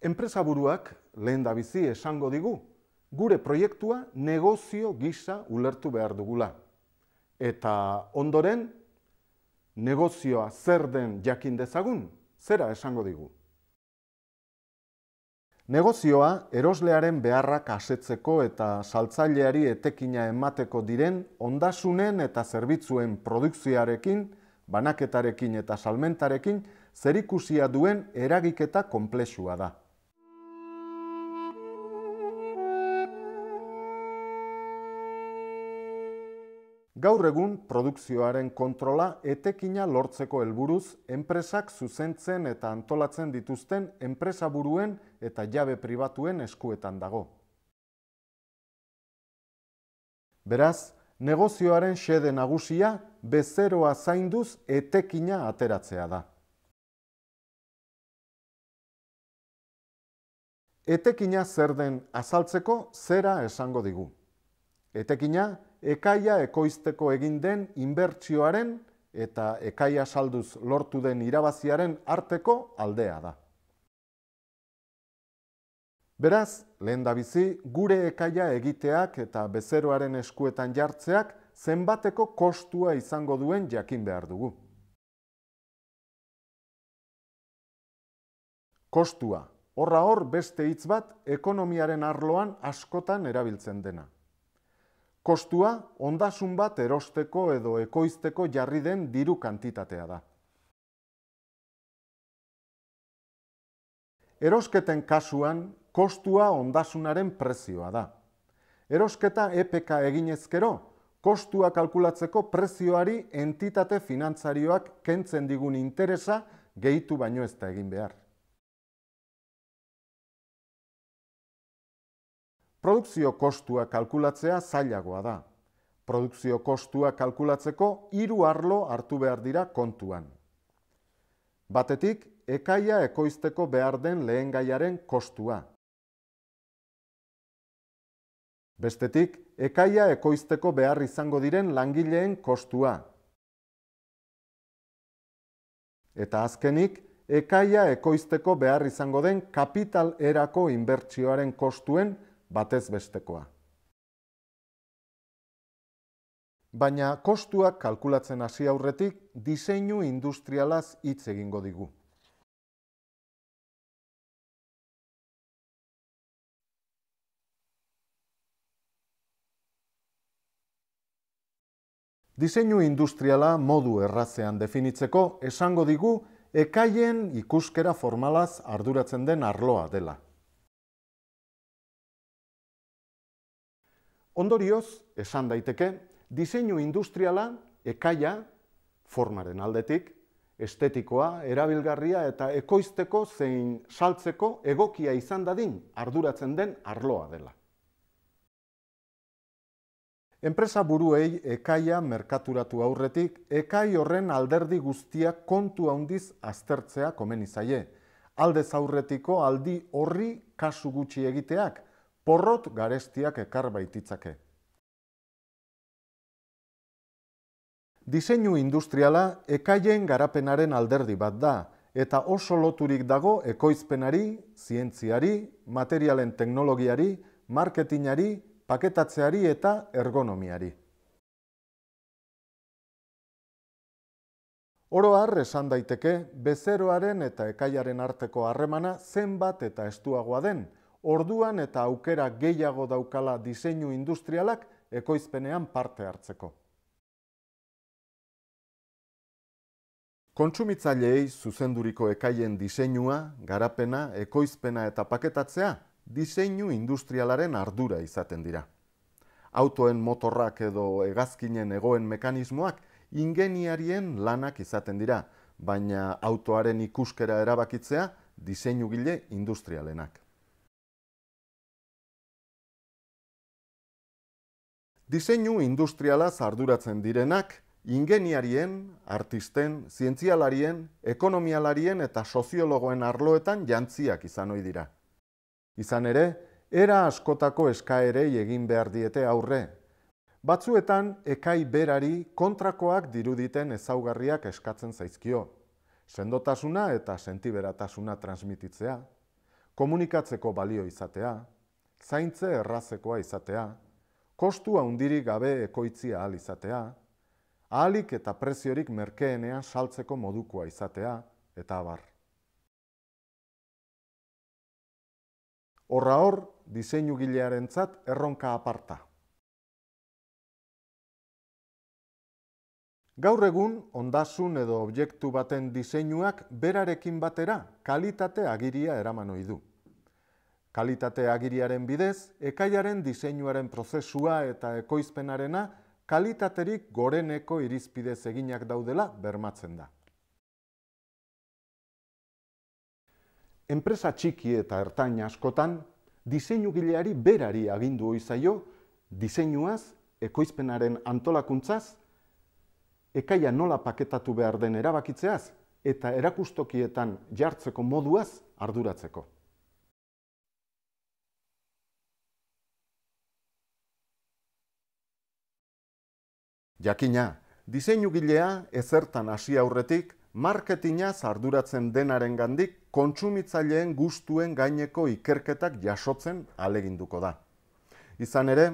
enpresaburuak lehen da bizi esango digu, gure proiektua negozio gisa ulertu behar dugula. Eta ondoren, negozioa zer den jakin dezagun, zera esango digu. Negozioa eroslearen beharrak asetzeko eta saltzaileari etekina emateko diren ondasunen eta zerbitzuen produkziarekin, banaketarekin eta salmentarekin zerikusia duen eragiketa konplexua da. Gaur egun produkzioaren kontrola etekina lortzeko helburuz enpresak zuzentzen eta antolatzen dituzten enpresa buruen eta jabe pribatuen eskuetan dago. Beraz, negozioaren xede nagusia bezeroa zainduz etekina ateratzea da. Etekina zer den azaltzeko zera esango digu. Etekina, ekaia ekoizteko egin den inbertsioaren eta ekaia salduz lortu den irabaziaren arteko aldea da. Beraz, lehen da bizi, gure ekaia egiteak eta bezeroaren eskuetan jartzeak zenbateko kostua izango duen jakin behar dugu. Kostua, horra hor beste hitz bat ekonomiaren arloan askotan erabiltzen dena. Kostua, ondasun bat erosteko edo ekoizteko jarri den diru kantitatea da. Erosketen kasuan, kostua ondasunaren prezioa da. Erosketa EPK eginezkero, kostua kalkulatzeko prezioari entitate finantzarioak kentzen digun interesa gehitu baino ezta egin behar. Produkzio kostua kalkulatzea zailagoa da. Produkzio kostua kalkulatzeko hiru arlo hartu behar dira kontuan. Batetik, ekaia ekoizteko behar den lehen gaiaren kostua. Bestetik, ekaia ekoizteko behar izango diren langileen kostua. Eta azkenik, ekaia ekoizteko behar izango den kapital erako inbertsioaren kostuen kostua batez bestekoa. Baina kostuak kalkulatzen hasi aurretik diseinu industrialaz hitz egingo digu. Diseinu industriala modu errazean definitzeko esango digu ekaien ikuskera formalaz arduratzen den arloa dela. Ondorioz, esan daiteke, diseinu industriala, ekaia, formaren aldetik, estetikoa, erabilgarria eta ekoizteko zein saltzeko egokia izan dadin arduratzen den arloa dela. Enpresa buruei ekaia merkaturatu aurretik, ekai horren alderdi guztiak kontu handiz aztertzea komen zaie, Aldez aurretiko aldi horri kasu gutxi egiteak, porrot garestiak ekar baititzake. Diseinu industriala ekaien garapenaren alderdi bat da, eta oso loturik dago ekoizpenari, zientziari, materialen teknologiari, marketingari, paketatzeari eta ergonomiari. Oroar, esan daiteke, bezeroaren eta ekaiaren arteko harremana zenbat eta estuagoa den, Orduan eta aukera gehiago daukala diseinu industrialak ekoizpenean parte hartzeko. Kontsumitzaileei zuzenduriko ekaien diseinua, garapena, ekoizpena eta paketatzea diseinu industrialaren ardura izaten dira. Autoen motorrak edo egazkinen egoen mekanismoak ingeniarien lanak izaten dira, baina autoaren ikuskera erabakitzea diseinugile industrialenak. Diseinu industrialaz arduratzen direnak, ingeniarien, artisten, zientzialarien, ekonomialarien eta soziologoen arloetan jantziak izan ohi dira. Izan ere, era askotako eskaerei egin behar diete aurre. Batzuetan, ekai berari kontrakoak diruditen ezaugarriak eskatzen zaizkio. Sendotasuna eta sentiberatasuna transmititzea, komunikatzeko balio izatea, zaintze errazekoa izatea, kostu handirik gabe ekoitzia ahal izatea, ahalik eta preziorik merkeenean saltzeko modukoa izatea, eta abar. Horra hor, diseinu gilearen tzat erronka aparta. Gaur egun, ondasun edo objektu baten diseinuak berarekin batera kalitate agiria eraman du. Kalitate agiriaren bidez, ekaiaren diseinuaren prozesua eta ekoizpenarena kalitaterik goreneko irizpidez eginak daudela bermatzen da. Enpresa txiki eta ertain askotan, diseinu gileari berari agindu oizaio, diseinuaz, ekoizpenaren antolakuntzaz, ekaia nola paketatu behar den erabakitzeaz eta erakustokietan jartzeko moduaz arduratzeko. Jakina, diseinu gilea ezertan hasi aurretik, marketina zarduratzen denaren gandik kontsumitzaileen gustuen gaineko ikerketak jasotzen aleginduko da. Izan ere,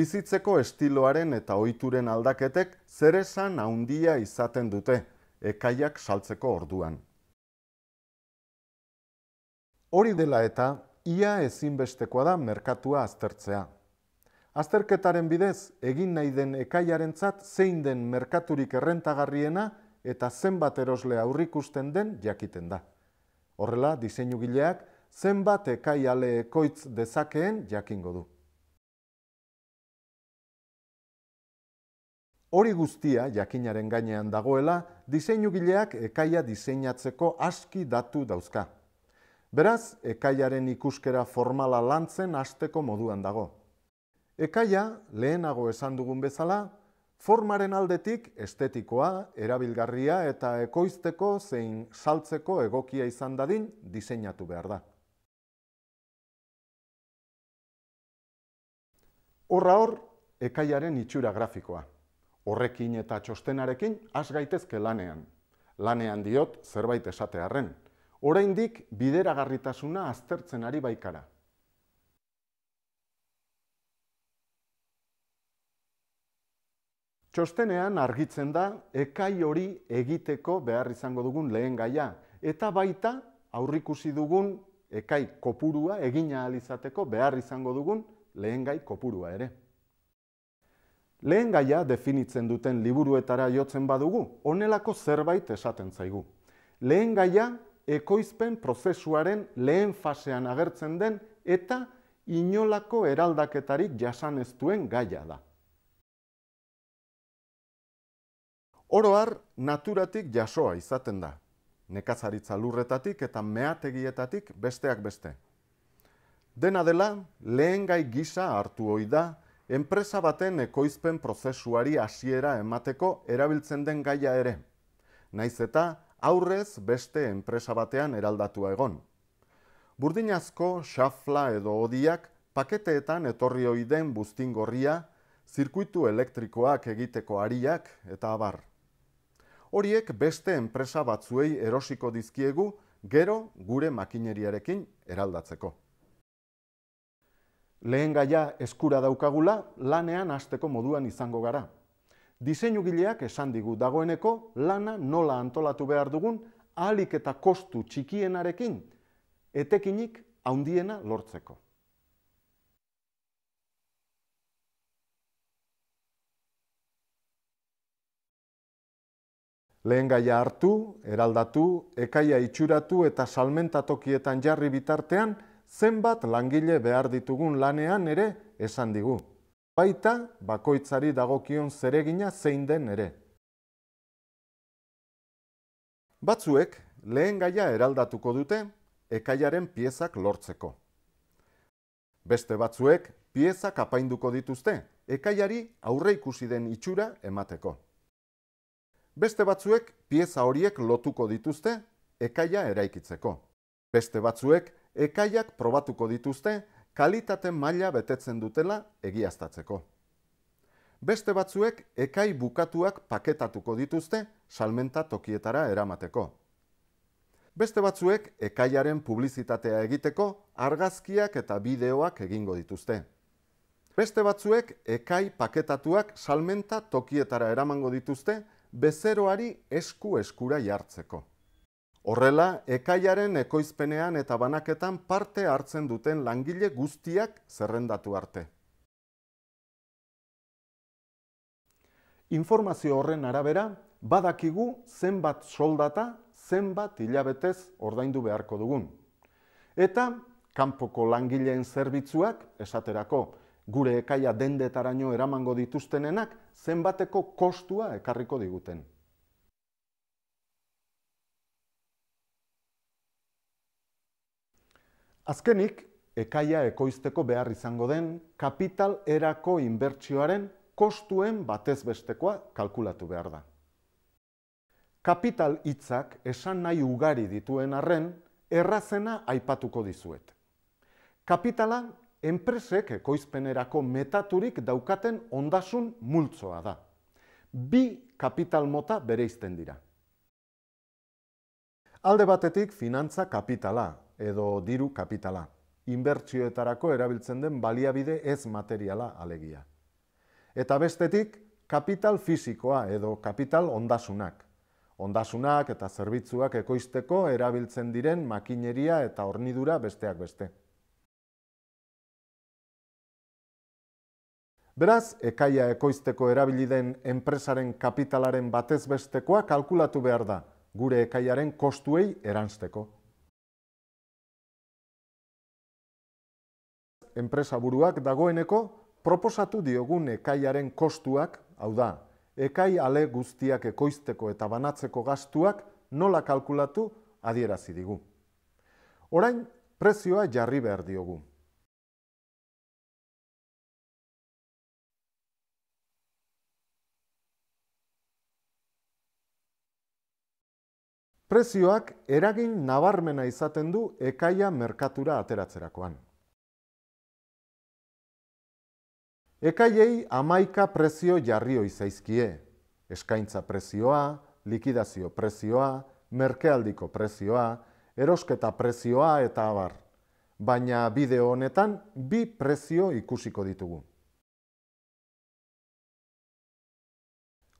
bizitzeko estiloaren eta ohituren aldaketek zeresan handia izaten dute, ekaiak saltzeko orduan. Hori dela eta, ia ezinbestekoa da merkatua aztertzea, Azterketaren bidez, egin nahi den ekaiaren zein den merkaturik errentagarriena eta zenbat erosle aurrikusten den jakiten da. Horrela, diseinu gileak, zenbat ekai ale ekoitz dezakeen jakingo du. Hori guztia, jakinaren gainean dagoela, diseinu gileak ekaia diseinatzeko aski datu dauzka. Beraz, ekaiaren ikuskera formala lantzen asteko moduan dago. Ekaia, lehenago esan dugun bezala, formaren aldetik estetikoa, erabilgarria eta ekoizteko zein saltzeko egokia izan dadin diseinatu behar da. Horra hor, ekaiaren itxura grafikoa. Horrekin eta txostenarekin gaitezke lanean. Lanean diot zerbait esatearen. Oraindik bideragarritasuna aztertzen ari baikara. Txostenean argitzen da, ekai hori egiteko behar izango dugun lehen gaia. Eta baita, aurrikusi dugun ekai kopurua egina alizateko behar izango dugun lehen gai kopurua ere. Lehen gaia definitzen duten liburuetara jotzen badugu, onelako zerbait esaten zaigu. Lehen gaia ekoizpen prozesuaren lehen fasean agertzen den eta inolako eraldaketarik jasan ez duen gaia da. Oroar, naturatik jasoa izaten da. Nekazaritza lurretatik eta meategietatik besteak beste. Dena dela, lehen gai gisa hartu hoi da, enpresa baten ekoizpen prozesuari hasiera emateko erabiltzen den gaia ere. Naiz eta aurrez beste enpresa batean eraldatua egon. Burdinazko xafla edo odiak paketeetan etorri hoi den buztingorria, zirkuitu elektrikoak egiteko ariak eta abar horiek beste enpresa batzuei erosiko dizkiegu gero gure makineriarekin eraldatzeko. Lehen gaia eskura daukagula lanean hasteko moduan izango gara. Diseinugileak esan digu dagoeneko lana nola antolatu behar dugun ahalik eta kostu txikienarekin etekinik haundiena lortzeko. Lehen gaia hartu, eraldatu, ekaia itxuratu eta salmentatokietan jarri bitartean, zenbat langile behar ditugun lanean ere esan digu. Baita, bakoitzari dagokion zeregina zein den ere. Batzuek, lehen gaia eraldatuko dute, ekaiaren piezak lortzeko. Beste batzuek, piezak apainduko dituzte, ekaiari aurre ikusi den itxura emateko. Beste batzuek pieza horiek lotuko dituzte ekaia eraikitzeko. Beste batzuek ekaiak probatuko dituzte kalitate maila betetzen dutela egiaztatzeko. Beste batzuek ekai bukatuak paketatuko dituzte salmenta tokietara eramateko. Beste batzuek ekaiaren publizitatea egiteko argazkiak eta bideoak egingo dituzte. Beste batzuek ekai paketatuak salmenta tokietara eramango dituzte bezeroari esku eskura jartzeko. Horrela, ekaiaren ekoizpenean eta banaketan parte hartzen duten langile guztiak zerrendatu arte. Informazio horren arabera, badakigu zenbat soldata, zenbat hilabetez ordaindu beharko dugun. Eta, kanpoko langileen zerbitzuak, esaterako, gure ekaia dendetaraino eramango dituztenenak, zenbateko kostua ekarriko diguten. Azkenik, ekaia ekoizteko behar izango den kapital erako inbertsioaren kostuen batez bestekoa kalkulatu behar da. Kapital hitzak esan nahi ugari dituen arren, errazena aipatuko dizuet. Kapitala enpresek ekoizpenerako metaturik daukaten ondasun multzoa da. Bi kapital mota bereizten dira. Alde batetik finantza kapitala edo diru kapitala, inbertsioetarako erabiltzen den baliabide ez materiala alegia. Eta bestetik kapital fisikoa edo kapital ondasunak. Ondasunak eta zerbitzuak ekoizteko erabiltzen diren makineria eta hornidura besteak beste. Beraz, ekaia ekoizteko erabili den enpresaren kapitalaren batez bestekoa kalkulatu behar da, gure ekaiaren kostuei eransteko. Enpresa buruak dagoeneko proposatu diogun ekaiaren kostuak, hau da, ekai ale guztiak ekoizteko eta banatzeko gastuak nola kalkulatu adierazi digu. Orain, prezioa jarri behar diogu. Prezioak eragin nabarmena izaten du ekaia merkatura ateratzerakoan. Ekaiei amaika prezio jarrio izaizkie. Eskaintza prezioa, likidazio prezioa, merkealdiko prezioa, erosketa prezioa eta abar. Baina bideo honetan bi prezio ikusiko ditugu.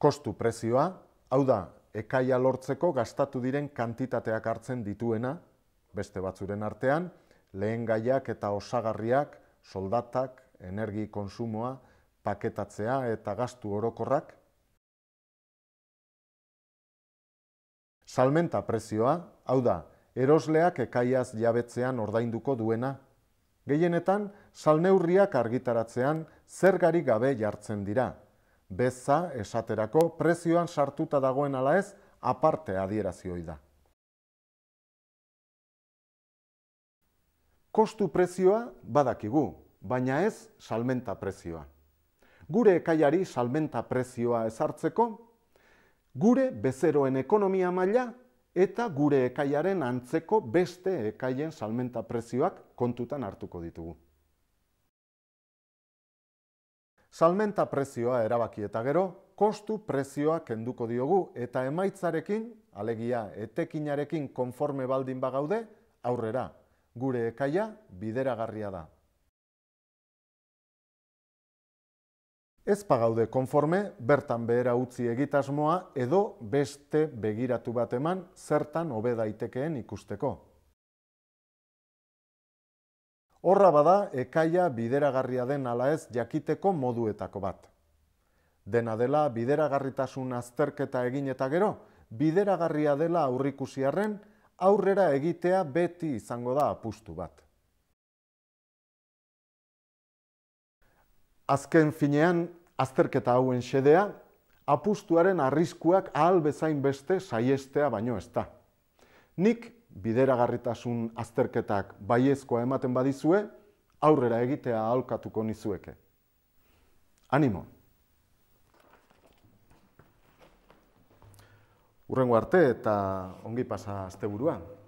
Kostu prezioa, hau da, ekaia lortzeko gastatu diren kantitateak hartzen dituena, beste batzuren artean, lehen gaiak eta osagarriak, soldatak, energi konsumoa, paketatzea eta gastu orokorrak. Salmenta prezioa, hau da, erosleak ekaiaz jabetzean ordainduko duena. Gehienetan, salneurriak argitaratzean zergarik gabe jartzen dira, beza esaterako prezioan sartuta dagoen ala ez aparte adierazioi da. Kostu prezioa badakigu, baina ez salmenta prezioa. Gure ekaiari salmenta prezioa ezartzeko, gure bezeroen ekonomia maila eta gure ekaiaren antzeko beste ekaien salmenta prezioak kontutan hartuko ditugu. Salmenta prezioa erabaki eta gero, kostu prezioa kenduko diogu eta emaitzarekin, alegia etekinarekin konforme baldin bagaude, aurrera. Gure ekaia bideragarria da. Ez pagaude konforme, bertan behera utzi egitasmoa edo beste begiratu bat eman zertan hobe daitekeen ikusteko. Horra bada ekaia bideragarria den ala ez jakiteko moduetako bat. Dena dela bideragarritasun azterketa egin eta gero, bideragarria dela aurrikusiarren aurrera egitea beti izango da apustu bat. Azken finean, azterketa hauen xedea, apustuaren arriskuak ahal bezain beste saiestea baino ez da. Nik bideragarritasun azterketak baiezkoa ematen badizue, aurrera egitea alkatuko nizueke. Animo! Urrengo arte eta ongi pasa azte